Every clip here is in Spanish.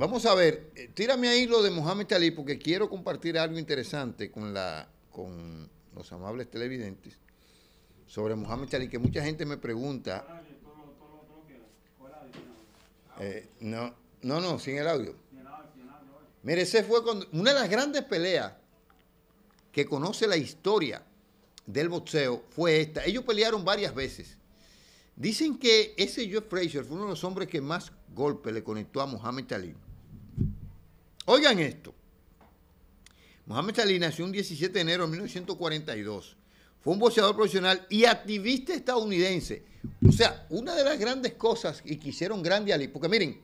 Vamos a ver, eh, tírame ahí lo de Mohamed Ali porque quiero compartir algo interesante con, la, con los amables televidentes sobre Mohamed Ali, que mucha gente me pregunta. Ah, eh, no, no, no, sin el audio. Mire, ese fue cuando, una de las grandes peleas que conoce la historia del boxeo fue esta. Ellos pelearon varias veces. Dicen que ese Jeff Fraser fue uno de los hombres que más golpes le conectó a Mohamed Ali. Oigan esto. Mohamed Ali nació un 17 de enero de 1942. Fue un boxeador profesional y activista estadounidense. O sea, una de las grandes cosas y que hicieron grande Ali, porque miren,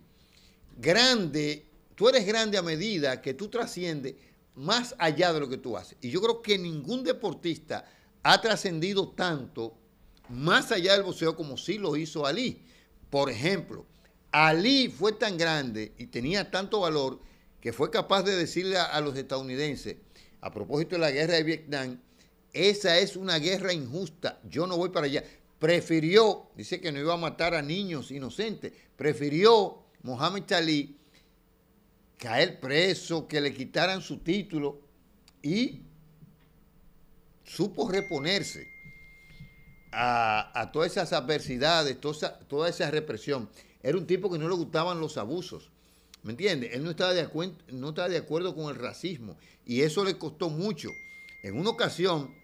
grande, tú eres grande a medida que tú trasciendes más allá de lo que tú haces. Y yo creo que ningún deportista ha trascendido tanto más allá del boxeo como sí lo hizo Ali. Por ejemplo, Ali fue tan grande y tenía tanto valor que fue capaz de decirle a, los estadounidenses, a propósito de la guerra de Vietnam, esa es una guerra injusta, yo no voy para allá. Prefirió, dice que no iba a matar a niños inocentes, prefirió Mohamed Chalí caer preso, que le quitaran su título y supo reponerse a, a todas esas adversidades, toda esa represión. Era un tipo que no le gustaban los abusos. ¿Me entiendes? Él no estaba, de no de acuerdo con el racismo y eso le costó mucho. En una ocasión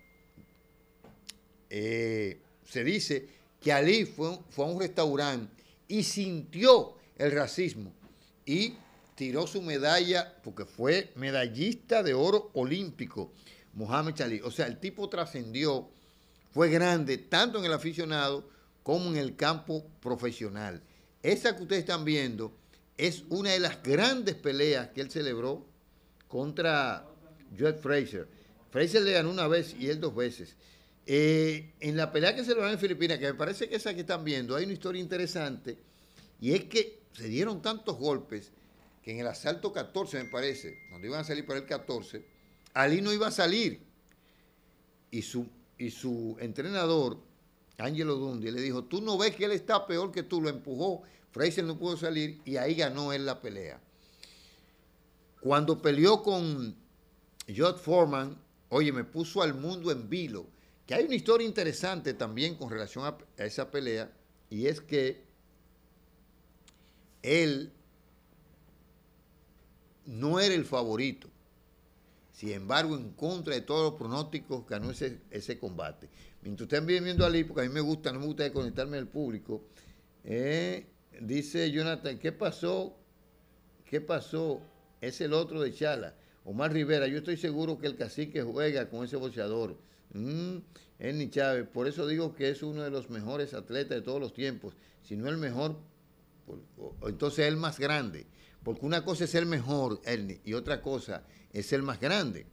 eh, se dice que Ali fue, fue a un restaurante y sintió el racismo y tiró su medalla porque fue medallista de oro olímpico, Mohamed Ali... O sea, el tipo trascendió, fue grande tanto en el aficionado como en el campo profesional. Esa que ustedes están viendo es una de las grandes peleas que él celebró contra Joe Fraser. Fraser le ganó una vez y él dos veces. Eh, en la pelea que se en Filipinas, que me parece que esa que están viendo, hay una historia interesante, y es que se dieron tantos golpes que en el asalto 14, me parece, donde iban a salir para el 14, Ali no iba a salir. Y su, y su entrenador Ángelo Dundi, le dijo, tú no ves que él está peor que tú, lo empujó, Fraser no pudo salir y ahí ganó él la pelea. Cuando peleó con Judd Foreman, oye, me puso al mundo en vilo, que hay una historia interesante también con relación a esa pelea, y es que él no era el favorito. Sin embargo, en contra de todos los pronósticos, ganó ese, ese combate. Mientras ustedes vienen viendo a porque a mí me gusta, no me gusta desconectarme del público, eh, dice Jonathan, ¿qué pasó? ¿Qué pasó? Es el otro de Chala, Omar Rivera. Yo estoy seguro que el cacique juega con ese boxeador. Mm, es ni Chávez. Por eso digo que es uno de los mejores atletas de todos los tiempos. Si no el mejor, entonces es el más grande. Porque una cosa es el mejor, Ernie, y otra cosa es el más grande.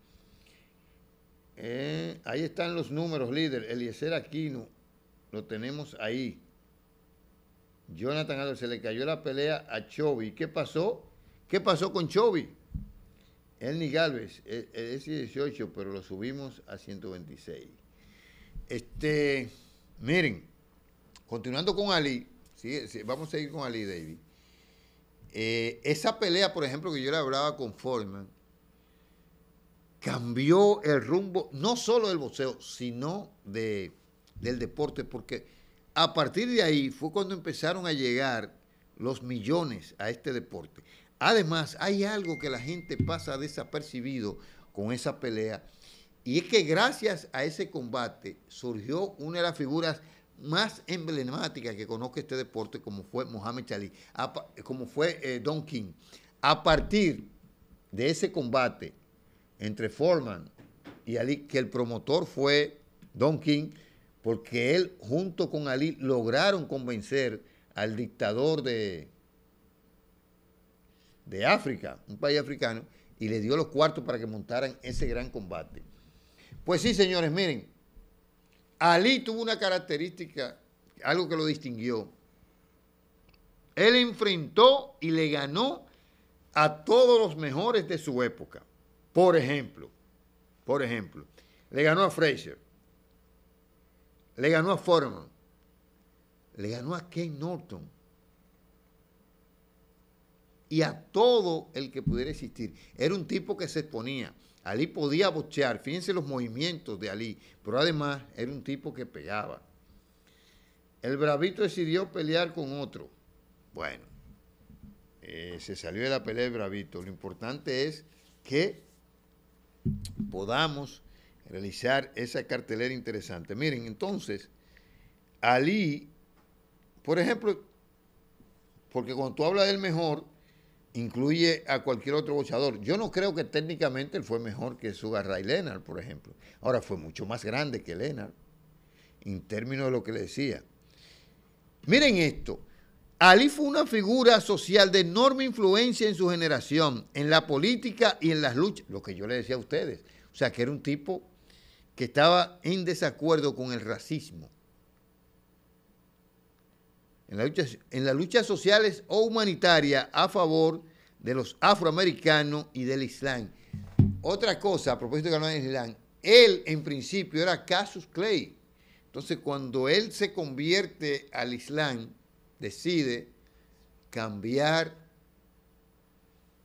Eh, ahí están los números, líder. Eliezer Aquino, lo tenemos ahí. Jonathan Alves, se le cayó la pelea a Chovy. ¿Qué pasó? ¿Qué pasó con Chovy? Ernie Galvez, e, e, es 18, pero lo subimos a 126. Este, miren, continuando con Ali, vamos a seguir con Ali David. Eh, esa pelea, por ejemplo, que yo le hablaba con Foreman, cambió el rumbo no solo del boxeo, sino de, del deporte, porque a partir de ahí fue cuando empezaron a llegar los millones a este deporte. Además, hay algo que la gente pasa desapercibido con esa pelea, y es que gracias a ese combate surgió una de las figuras más emblemática que conozca este deporte, como fue Mohamed Chalí, como fue eh, Don King. A partir de ese combate entre Foreman y Ali, que el promotor fue Don King, porque él junto con Ali lograron convencer al dictador de, de África, un país africano, y le dio los cuartos para que montaran ese gran combate. Pues sí, señores, miren, Ali tuvo una característica, algo que lo distinguió. Él enfrentó y le ganó a todos los mejores de su época. Por ejemplo, por ejemplo, le ganó a Fraser, le ganó a Foreman, le ganó a Ken Norton y a todo el que pudiera existir. Era un tipo que se exponía. Ali podía bochear, fíjense los movimientos de Ali, pero además era un tipo que pegaba. El bravito decidió pelear con otro. Bueno, eh, se salió de la pelea el bravito. Lo importante es que podamos realizar esa cartelera interesante. Miren, entonces, Ali, por ejemplo, porque cuando tú hablas del mejor, incluye a cualquier otro bochador. Yo no creo que técnicamente él fue mejor que Sugar Ray Leonard, por ejemplo. Ahora fue mucho más grande que Leonard, en términos de lo que le decía. Miren esto. Ali fue una figura social de enorme influencia en su generación, en la política y en las luchas, lo que yo le decía a ustedes. O sea, que era un tipo que estaba en desacuerdo con el racismo en, lucha, en las luchas sociales o humanitarias a favor de los afroamericanos y del Islam. Otra cosa, a propósito de ganar el Islam, él en principio era Casus Clay. Entonces, cuando él se convierte al Islam, decide cambiar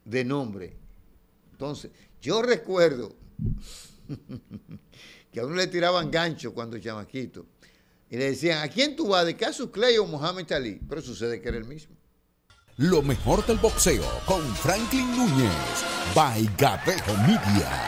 de nombre. Entonces, yo recuerdo que a uno le tiraban gancho cuando chamaquito. Y le decían, ¿a quién tú vas? ¿De Casus Clay o Mohamed Ali? Pero sucede que era el mismo. Lo mejor del boxeo con Franklin Núñez, by Gabejo Media.